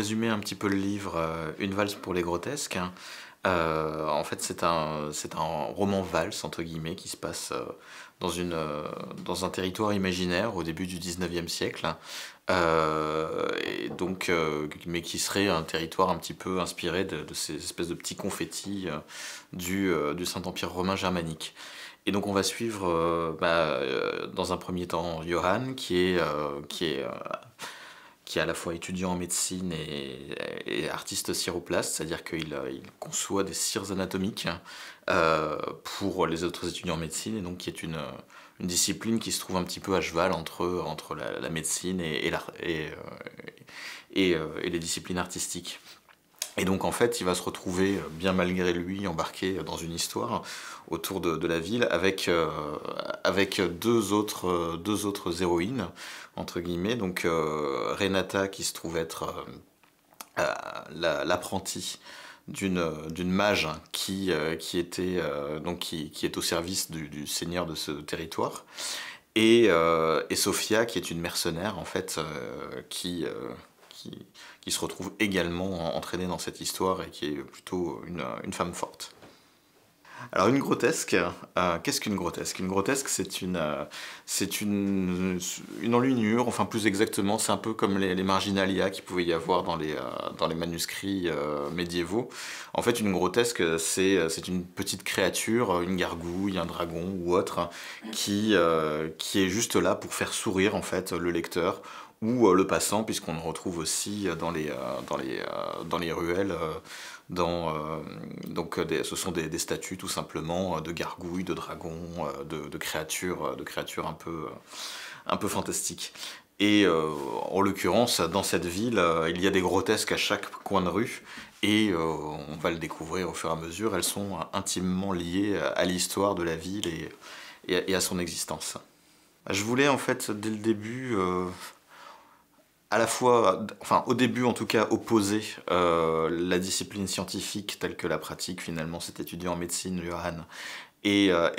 résumer un petit peu le livre, euh, Une valse pour les grotesques, hein. euh, en fait, c'est un, c'est un roman valse, entre guillemets, qui se passe euh, dans, une, dans un territoire imaginaire au début du 19e siècle, hein. et donc, mais qui serait un territoire un petit peu inspiré de, ces espèces de petits confettis du, du Saint-Empire romain germanique. Et donc on va suivre bah, dans un premier temps johan qui est, qui est qui est à la fois étudiant en médecine et, artiste siroplaste, c'est-à-dire qu'il euh, conçoit des cires anatomiques euh, pour les autres étudiants en médecine, et donc qui est une, discipline qui se trouve un petit peu à cheval entre, entre la, médecine euh, et, les disciplines artistiques. Et donc en fait, il va se retrouver, euh, bien malgré lui, embarqué dans une histoire autour de, la ville avec, euh, avec deux, autres, euh, deux autres héroïnes, entre guillemets. Donc Renata qui se trouve être l'apprentie la, d'une mage qui, qui, était, donc qui, qui, est au service du, seigneur de ce territoire. Et, et Sophia qui est une mercenaire en fait qui qui, se retrouve également entraînée dans cette histoire et qui est plutôt une, femme forte. Alors une grotesque, euh, qu'est-ce qu'une grotesque Une grotesque, c'est une, euh, c'est une, une enfin plus exactement, c'est un peu comme les, les marginalia qui pouvait y avoir dans les, euh, dans les manuscrits médiévaux. En fait, une grotesque, c'est, c'est une petite créature, une gargouille, un dragon ou autre, qui, qui est juste là pour faire sourire en fait le lecteur ou euh, le passant, puisqu'on le retrouve aussi euh, dans les, euh, dans les, dans les ruelles. Dans, donc ce sont des, statues tout simplement de gargouilles, de dragons, de, créatures, de créatures un peu, un peu fantastiques. Et en l'occurrence, dans cette ville, il y a des grotesques à chaque coin de rue. Et on va le découvrir au fur et à mesure. Elles sont intimement liées à l'histoire de la ville et, et, à son existence. Je voulais en fait, dès le début, à la fois, enfin au début en tout cas, opposer euh, la discipline scientifique telle que la pratique finalement cet étudiant en médecine, Johan, et, euh,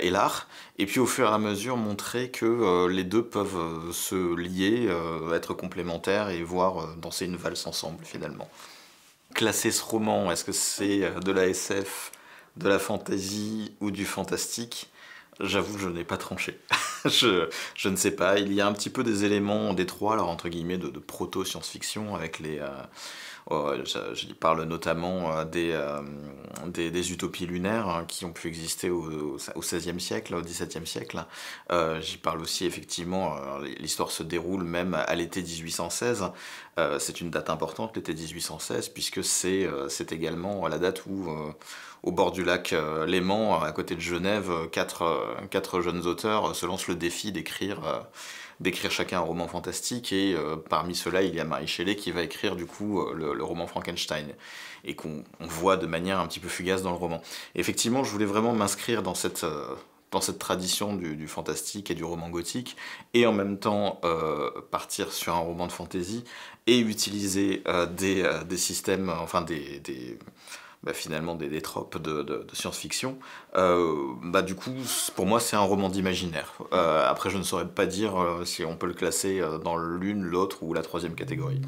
et l'art, et, puis au fur et à mesure montrer que euh, les deux peuvent se lier, être complémentaires et voir danser une valse ensemble finalement. Classer ce roman, est-ce que c'est de la SF, de la fantasy ou du fantastique J'avoue je n'ai pas tranché. je, ne sais pas. Il y a un petit peu des éléments des alors entre guillemets, de, proto-science-fiction avec les. Euh, oh, je, parle notamment euh, euh, des, des, utopies lunaires hein, qui ont pu exister au, XVIe siècle, au XVIIe siècle. Euh, j'y parle aussi effectivement. L'histoire se déroule même à l'été 1816. c'est une date importante, l'été 1816, puisque c'est également la date où, au bord du lac Léman, à côté de Genève, quatre euh, quatre jeunes auteurs euh, se lancent le défi d'écrire euh, d'écrire chacun un roman fantastique et parmi ceux-là il y a Marie qui va écrire du coup le, roman Frankenstein et qu'on voit de manière un petit peu fugace dans le roman. effectivement je voulais vraiment m'inscrire dans cette dans cette tradition du, fantastique et du roman gothique, et en même temps partir sur un roman de fantaisie, et utiliser des, systèmes, enfin des bah, finalement des, tropes de, science-fiction, euh, bah, du coup, pour moi, c'est un roman d'imaginaire. Euh, après, je ne saurais pas dire euh, si on peut le classer dans l'une, l'autre ou la troisième catégorie.